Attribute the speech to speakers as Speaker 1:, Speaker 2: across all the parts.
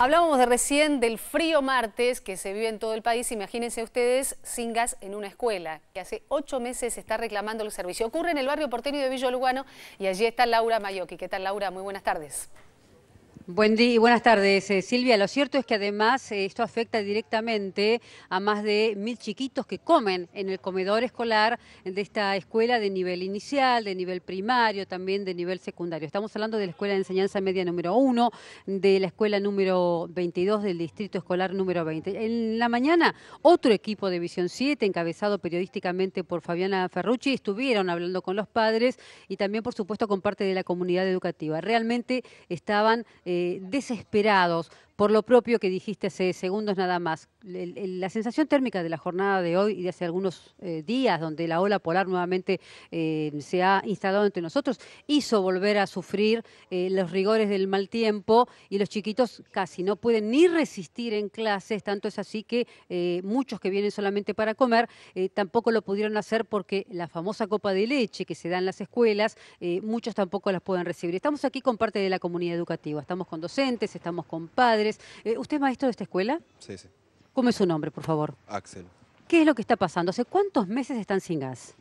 Speaker 1: Hablábamos de recién del frío martes que se vive en todo el país. Imagínense ustedes sin gas en una escuela, que hace ocho meses está reclamando el servicio. Ocurre en el barrio porteño de Villa Lugano y allí está Laura Mayoki. ¿Qué tal, Laura? Muy buenas tardes. Buen día y buenas tardes, eh, Silvia. Lo cierto es que además eh, esto afecta directamente a más de mil chiquitos que comen en el comedor escolar de esta escuela de nivel inicial, de nivel primario, también de nivel secundario. Estamos hablando de la escuela de enseñanza media número uno, de la escuela número 22 del distrito escolar número 20. En la mañana, otro equipo de Visión 7, encabezado periodísticamente por Fabiana Ferrucci, estuvieron hablando con los padres y también, por supuesto, con parte de la comunidad educativa. Realmente estaban... Eh, eh, desesperados por lo propio que dijiste hace segundos nada más. la sensación térmica de la jornada de hoy y de hace algunos eh, días, donde la ola polar nuevamente eh, se ha instalado entre nosotros, hizo volver a sufrir los rigores del mal tiempo y los chiquitos casi no pueden ni resistir en clases, tanto es así que muchos que vienen solamente para comer tampoco lo pudieron hacer porque la famosa copa de leche que se da en las escuelas, muchos tampoco las pueden recibir. Estamos aquí con parte de la comunidad educativa, estamos con docentes, estamos con padres. Eh, ¿Usted es maestro de esta escuela? Sí, sí. ¿Cómo es su nombre, por favor? Axel. ¿Qué es lo que está pasando? ¿Hace cuántos meses están sin gas?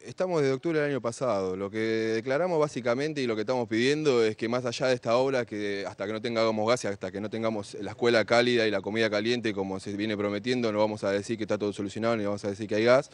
Speaker 2: Estamos desde octubre del año pasado. Lo que declaramos básicamente y lo que estamos pidiendo es que más allá de esta obra, que hasta que no tengamos gas y hasta que no tengamos la escuela cálida y la comida caliente, como se viene prometiendo, no vamos a decir que está todo solucionado ni vamos a decir que hay gas.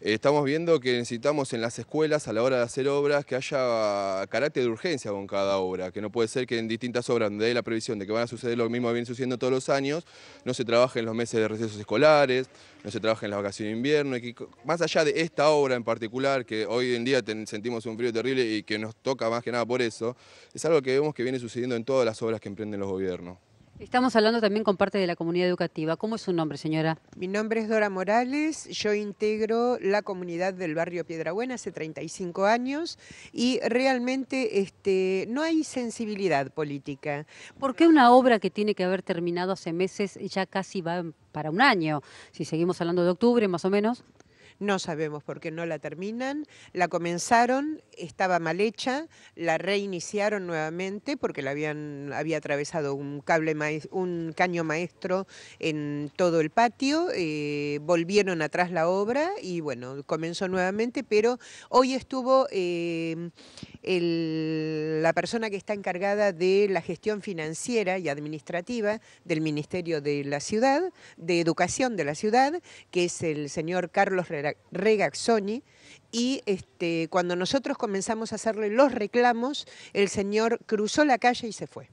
Speaker 2: Eh, estamos viendo que necesitamos en las escuelas, a la hora de hacer obras, que haya carácter de urgencia con cada obra, que no puede ser que en distintas obras donde hay la previsión de que van a suceder lo mismo que viene sucediendo todos los años, no se trabaje en los meses de recesos escolares, no se trabaje en las vacaciones de invierno, y que más allá de esta obra en particular, que hoy en día sentimos un frío terrible y que nos toca más que nada por eso, es algo que vemos que viene sucediendo en todas las obras que emprenden los gobiernos.
Speaker 1: Estamos hablando también con parte de la comunidad educativa. ¿Cómo es su nombre, señora?
Speaker 3: Mi nombre es Dora Morales, yo integro la comunidad del barrio Piedrabuena hace 35 años y realmente este, no hay sensibilidad política. ¿Por qué una
Speaker 1: obra que tiene que haber terminado hace meses ya casi va para un año? Si seguimos hablando de octubre, más o menos.
Speaker 3: No sabemos por qué no la terminan. La comenzaron, estaba mal hecha, la reiniciaron nuevamente porque la habían, había atravesado un, cable un caño maestro en todo el patio. Eh, volvieron atrás la obra y bueno, comenzó nuevamente, pero hoy estuvo... Eh, la persona que está encargada de la gestión financiera y administrativa del Ministerio de la Ciudad, de Educación de la Ciudad, que es el señor Carlos Regaxoni, Y este, cuando nosotros comenzamos a hacerle los reclamos, el señor cruzó la calle y se fue.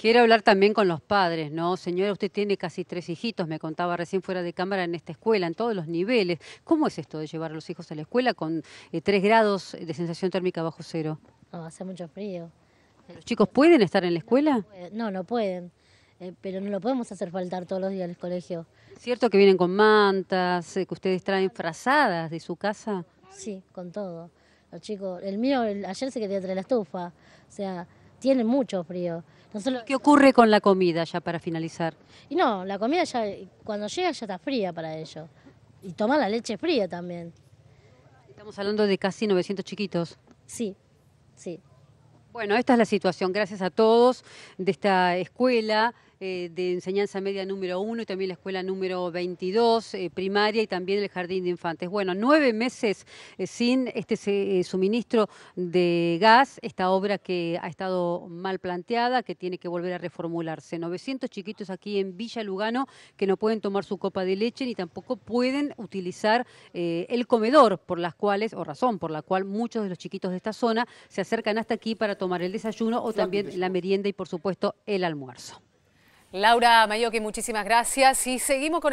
Speaker 1: Quiero hablar también con los padres, ¿no? Señora, usted tiene casi tres hijitos, me contaba recién fuera de cámara, en esta escuela, en todos los niveles. ¿Cómo es esto de llevar a los hijos a la escuela con eh, tres grados de sensación térmica bajo cero? No, hace mucho frío. ¿Los chicos pueden estar en la escuela? No, no, pueden, eh, pero no lo podemos hacer faltar todos los días al colegio. ¿Cierto que vienen con mantas, eh, que ustedes traen frazadas de su casa? Sí, con todo. Los chicos, el mío ayer se quedó entre la estufa, o sea tienen mucho frío. ¿Qué ocurre con la comida ya para finalizar? Y no, la comida ya cuando llega ya está fría para ellos. Y toma la leche fría también. Estamos hablando de casi 900 chiquitos. Sí, sí. Bueno, esta es la situación. Gracias a todos de esta escuela. Eh, de enseñanza media número uno y también la escuela número 22 eh, primaria y también el jardín de infantes. Bueno, nueve meses eh, sin este suministro de gas, esta obra que ha estado mal planteada, que tiene que volver a reformularse. 900 chiquitos aquí en Villa Lugano que no pueden tomar su copa de leche ni tampoco pueden utilizar el comedor por las cuales, o razón por la cual muchos de los chiquitos de esta zona se acercan hasta aquí para tomar el desayuno o también la merienda y por supuesto el almuerzo. Laura Mayoki, muchísimas gracias y seguimos con el...